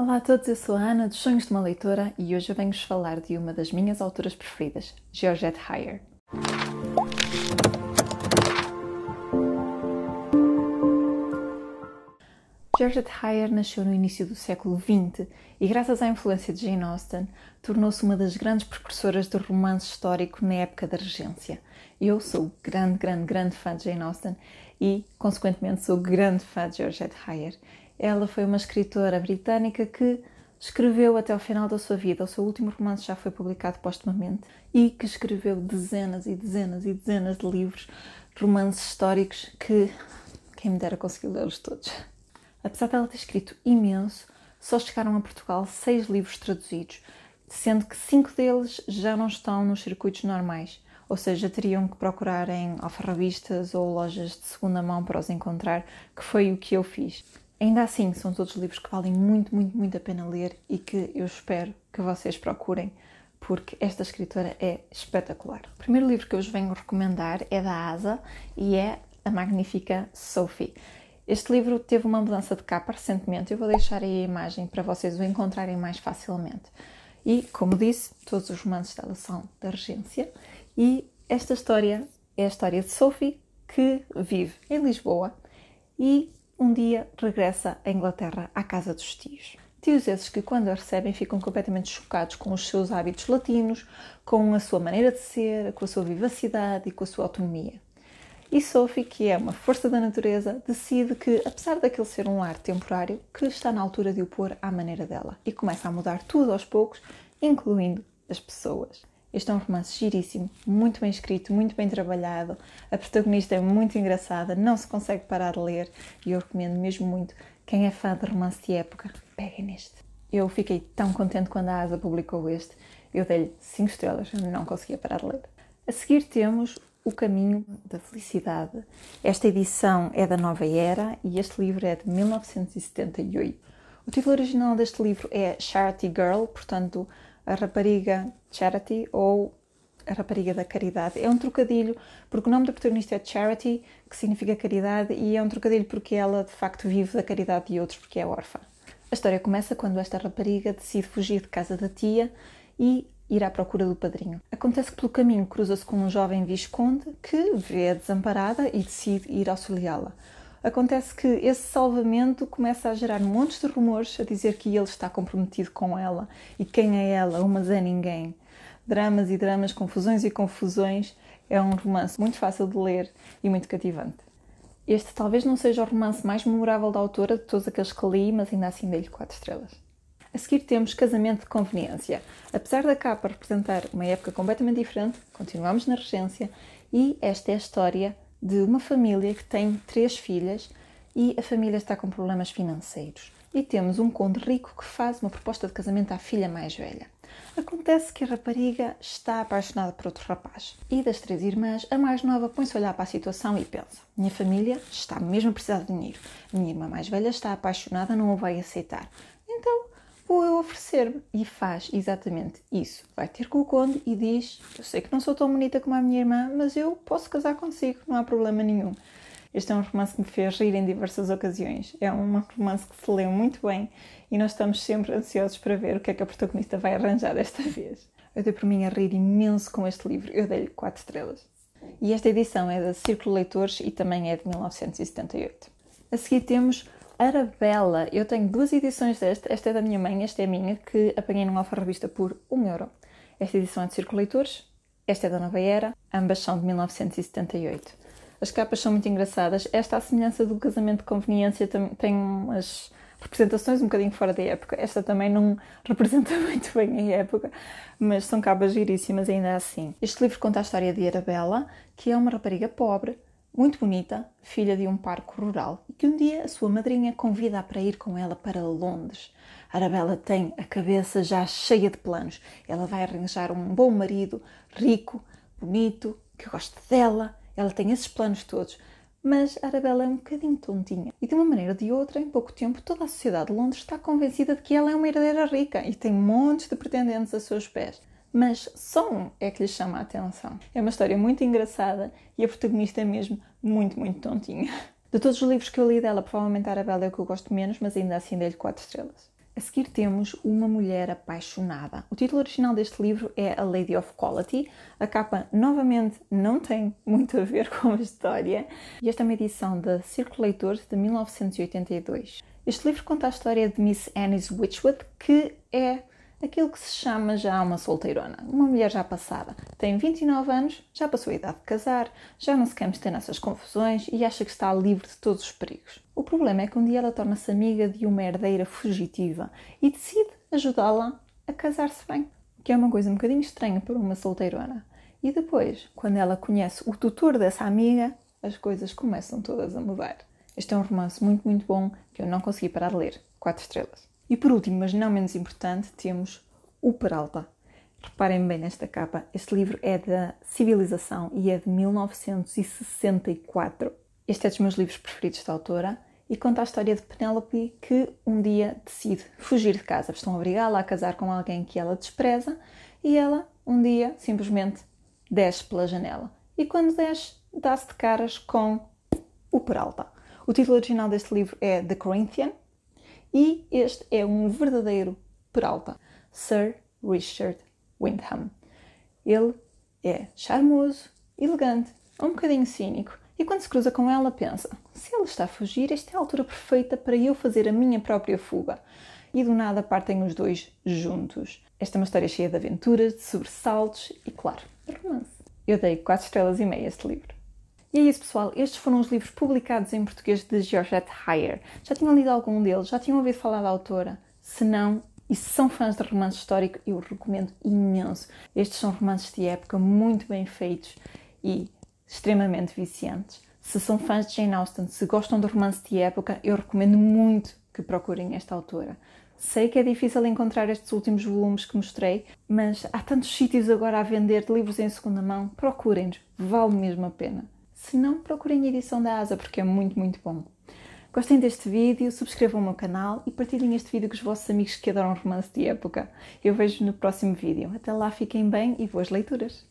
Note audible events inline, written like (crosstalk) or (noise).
Olá a todos, eu sou a Ana dos Sonhos de uma Leitora e hoje eu venho-vos falar de uma das minhas autoras preferidas, Georgette Heyer. Georgette Heyer nasceu no início do século XX e, graças à influência de Jane Austen, tornou-se uma das grandes precursoras do romance histórico na época da Regência. Eu sou grande, grande, grande fã de Jane Austen e, consequentemente, sou grande fã de Georgette Heyer. Ela foi uma escritora britânica que escreveu até o final da sua vida, o seu último romance já foi publicado postumamente, e que escreveu dezenas e dezenas e dezenas de livros, romances históricos que quem me dera conseguir lê-los todos. Apesar dela ter escrito imenso, só chegaram a Portugal seis livros traduzidos, sendo que cinco deles já não estão nos circuitos normais, ou seja, teriam que procurar em alfarrabistas ou lojas de segunda mão para os encontrar, que foi o que eu fiz. Ainda assim, são todos livros que valem muito, muito, muito a pena ler e que eu espero que vocês procurem, porque esta escritora é espetacular. O primeiro livro que eu vos venho recomendar é da Asa e é a magnífica Sophie. Este livro teve uma mudança de capa recentemente, eu vou deixar aí a imagem para vocês o encontrarem mais facilmente. E, como disse, todos os romances dela são da Regência e esta história é a história de Sophie que vive em Lisboa e um dia regressa à Inglaterra à casa dos tios. Tios esses que, quando a recebem, ficam completamente chocados com os seus hábitos latinos, com a sua maneira de ser, com a sua vivacidade e com a sua autonomia. E Sophie, que é uma força da natureza, decide que, apesar daquele ser um lar temporário, que está na altura de o pôr à maneira dela e começa a mudar tudo aos poucos, incluindo as pessoas. Este é um romance giríssimo, muito bem escrito, muito bem trabalhado. A protagonista é muito engraçada, não se consegue parar de ler e eu recomendo mesmo muito. Quem é fã de romance de época, peguem neste. Eu fiquei tão contente quando a Asa publicou este. Eu dei-lhe 5 estrelas, não conseguia parar de ler. A seguir temos o Caminho da Felicidade. Esta edição é da Nova Era e este livro é de 1978. O título original deste livro é Charity Girl, portanto, a rapariga Charity ou a rapariga da caridade. É um trocadilho, porque o nome da protagonista é Charity, que significa caridade, e é um trocadilho porque ela de facto vive da caridade de outros, porque é órfã. A história começa quando esta rapariga decide fugir de casa da tia e ir à procura do padrinho. Acontece que pelo caminho cruza-se com um jovem visconde que vê a desamparada e decide ir auxiliá-la. Acontece que esse salvamento começa a gerar montes de rumores a dizer que ele está comprometido com ela e quem é ela, uma é ninguém. Dramas e dramas, confusões e confusões. É um romance muito fácil de ler e muito cativante. Este talvez não seja o romance mais memorável da autora de todos aqueles que li, mas ainda assim dei-lhe 4 estrelas. A seguir temos Casamento de Conveniência. Apesar da capa representar uma época completamente diferente, continuamos na Regência e esta é a história de uma família que tem três filhas e a família está com problemas financeiros. E temos um conde rico que faz uma proposta de casamento à filha mais velha. Acontece que a rapariga está apaixonada por outro rapaz e das três irmãs, a mais nova põe-se a olhar para a situação e pensa: Minha família está mesmo a precisar de dinheiro. minha irmã mais velha está apaixonada, não o vai aceitar vou eu oferecer-me. E faz exatamente isso. Vai ter com o conde e diz: Eu sei que não sou tão bonita como a minha irmã, mas eu posso casar consigo, não há problema nenhum. Este é um romance que me fez rir em diversas ocasiões. É um romance que se leu muito bem e nós estamos sempre ansiosos para ver o que é que a protagonista vai arranjar desta (laughs) vez. Eu dei por mim a rir imenso com este livro, eu dei-lhe 4 estrelas. E esta edição é da Círculo Leitores e também é de 1978. A seguir temos Arabella. Eu tenho duas edições desta. Esta é da minha mãe, esta é minha, que apanhei numa alfa revista por 1 euro. Esta edição é de Circo Leitores, esta é da Nova Era, ambas são de 1978. As capas são muito engraçadas. Esta, à semelhança do Casamento de Conveniência, tem umas representações um bocadinho fora da época. Esta também não (laughs) representa muito bem a época, mas são capas giríssimas ainda assim. Este livro conta a história de Arabella, que é uma rapariga pobre muito bonita, filha de um parco rural, e que um dia a sua madrinha convida-a para ir com ela para Londres. Arabella tem a cabeça já cheia de planos. Ela vai arranjar um bom marido, rico, bonito, que goste dela. Ela tem esses planos todos. Mas Arabella é um bocadinho tontinha. E de uma maneira ou de outra, em pouco tempo, toda a sociedade de Londres está convencida de que ela é uma herdeira rica e tem montes de pretendentes a seus pés mas só um é que lhe chama a atenção. É uma história muito engraçada e a protagonista é mesmo muito, muito tontinha. De todos os livros que eu li dela, provavelmente a Arabella é o que eu gosto menos, mas ainda assim dei-lhe 4 estrelas. A seguir temos Uma Mulher Apaixonada. O título original deste livro é A Lady of Quality. A capa, novamente, não tem muito a ver (laughs) com a história. E esta é uma edição da Círculo Leitores de 1982. Este livro conta a história de Miss Annie's Witchwood, que é Aquilo que se chama já uma solteirona, uma mulher já passada. Tem 29 anos, já passou a idade de casar, já não se quer meter nessas confusões e acha que está livre de todos os perigos. O problema é que um dia ela torna-se amiga de uma herdeira fugitiva e decide ajudá-la a casar-se bem, que é uma coisa um bocadinho estranha para uma solteirona. E depois, quando ela conhece o tutor dessa amiga, as coisas começam todas a mudar. Este é um romance muito, muito bom que eu não consegui parar de ler. 4 estrelas. E por último, mas não menos importante, temos O Peralta. Reparem bem nesta capa, este livro é da Civilização e é de 1964. Este é dos meus livros preferidos da autora e conta a história de Penélope que um dia decide fugir de casa. Estão a obrigá-la a casar com alguém que ela despreza e ela, um dia, simplesmente desce pela janela. E quando desce, dá-se de caras com o Peralta. O título original deste livro é The Corinthian, e este é um verdadeiro Peralta, Sir Richard Windham. Ele é charmoso, elegante, é um bocadinho cínico e quando se cruza com ela pensa: se ele está a fugir, esta é a altura perfeita para eu fazer a minha própria fuga. E do nada partem os dois juntos. Esta é uma história cheia de aventuras, de sobressaltos e, claro, de romance. Eu dei 4 estrelas e meia a este livro. E é isso, pessoal. Estes foram os livros publicados em português de Georgette Heyer. Já tinham lido algum deles? Já tinham ouvido falar da autora? Se não, e se são fãs de romance histórico, eu recomendo imenso. Estes são romances de época muito bem feitos e extremamente viciantes. Se são fãs de Jane Austen, se gostam de romance de época, eu recomendo muito que procurem esta autora. Sei que é difícil encontrar estes últimos volumes que mostrei, mas há tantos sítios agora a vender livros em segunda mão, procurem-nos, vale mesmo a pena. Se não, procurem a edição da asa porque é muito, muito bom. Gostem deste vídeo, subscrevam o meu canal e partilhem este vídeo com os vossos amigos que adoram romance de época. Eu vejo no próximo vídeo. Até lá, fiquem bem e boas leituras!